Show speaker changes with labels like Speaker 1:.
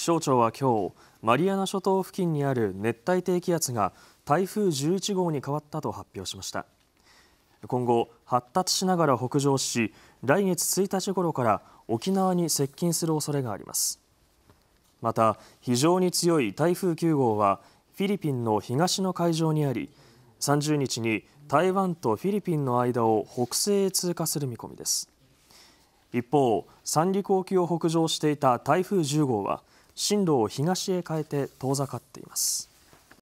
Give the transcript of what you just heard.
Speaker 1: 気象庁は今日マリアナ諸島付近にある熱帯低気圧が台風11号に変わったと発表しました今後発達しながら北上し来月1日頃から沖縄に接近する恐れがありますまた非常に強い台風9号はフィリピンの東の海上にあり30日に台湾とフィリピンの間を北西へ通過する見込みです一方三陸沖を北上していた台風10号は進路を東へ変えて遠ざかっています。